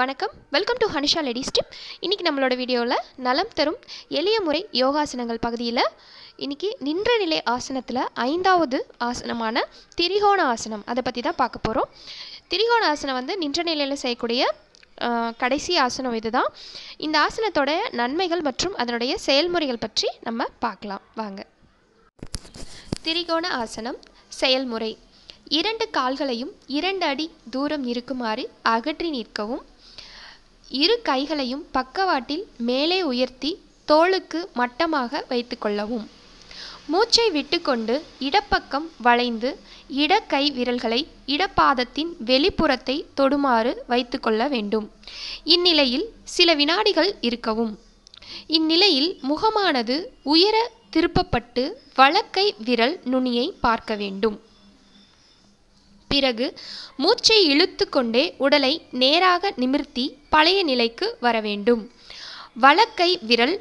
வணக்கம் welcome to Hanisha ladies tip இன்றைக்கி நம்மளோட வீடியோவில் நலம் தரும் எளிய முறை யோகாசனங்கள் பகுதியில் இன்றைக்கி நின்ற நிலை ஆசனத்தில் ஐந்தாவது ஆசனமான திரிகோண ஆசனம் அதை பற்றி தான் பார்க்க போகிறோம் திரிகோண ஆசனம் வந்து நின்ற நிலையில் செய்யக்கூடிய கடைசி ஆசனம் இதுதான் இந்த ஆசனத்தோட நன்மைகள் மற்றும் அதனுடைய செயல்முறைகள் பற்றி நம்ம பார்க்கலாம் வாங்க திரிகோண ஆசனம் செயல்முறை இரண்டு கால்களையும் இரண்டு அடி தூரம் இருக்குமாறு அகற்றி நிற்கவும் இரு கைகளையும் பக்கவாட்டில் மேலே உயர்த்தி தோளுக்கு மட்டமாக வைத்துக்கொள்ளவும் மூச்சை விட்டுக்கொண்டு இடப்பக்கம் வளைந்து இடக்கை விரல்களை இடப்பாதத்தின் வெளிப்புறத்தை தொடுமாறு வைத்துக்கொள்ள வேண்டும் இந்நிலையில் சில வினாடிகள் இருக்கவும் இந்நிலையில் முகமானது உயர திருப்பப்பட்டு வழக்கை விரல் நுனியை பார்க்க வேண்டும் பிறகு மூச்சை இழுத்து கொண்டே உடலை நேராக நிமிர்த்தி பழைய நிலைக்கு வரவேண்டும் வலக்கை விரல்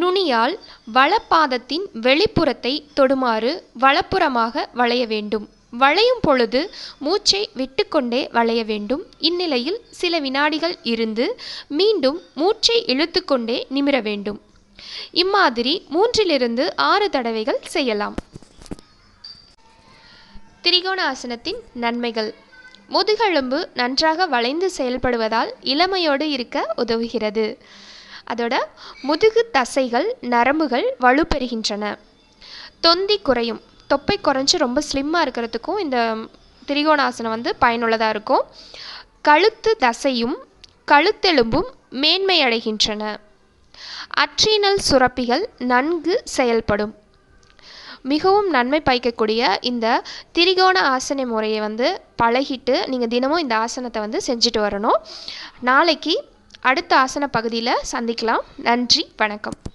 நுனியால் வளப்பாதத்தின் வெளிப்புறத்தை தொடுமாறு வளப்புறமாக வளைய வேண்டும் வளையும் பொழுது மூச்சை விட்டுக்கொண்டே வளைய வேண்டும் இந்நிலையில் சில வினாடிகள் இருந்து மீண்டும் மூச்சை இழுத்துக்கொண்டே நிமிர வேண்டும் இம்மாதிரி மூன்றிலிருந்து ஆறு தடவைகள் செய்யலாம் திரிகோண ஆசனத்தின் நன்மைகள் முதுகெலும்பு நன்றாக வளைந்து செயல்படுவதால் இளமையோடு இருக்க உதவுகிறது அதோட முதுகு தசைகள் நரம்புகள் வலுப்பெறுகின்றன தொந்தி குறையும் தொப்பை குறைஞ்சி ரொம்ப ஸ்லிம்மாக இருக்கிறதுக்கும் இந்த திரிகோணாசனம் வந்து பயனுள்ளதாக இருக்கும் கழுத்து தசையும் கழுத்தெலும்பும் மேன்மையடைகின்றன அற்றினல் சுரப்பிகள் நன்கு செயல்படும் மிகவும் நன்மை பயக்கக்கூடிய இந்த திரிகோண ஆசன முறையை வந்து பழகிட்டு நீங்கள் தினமும் இந்த ஆசனத்தை வந்து செஞ்சுட்டு வரணும் நாளைக்கு அடுத்த ஆசன பகுதியில் சந்திக்கலாம் நன்றி வணக்கம்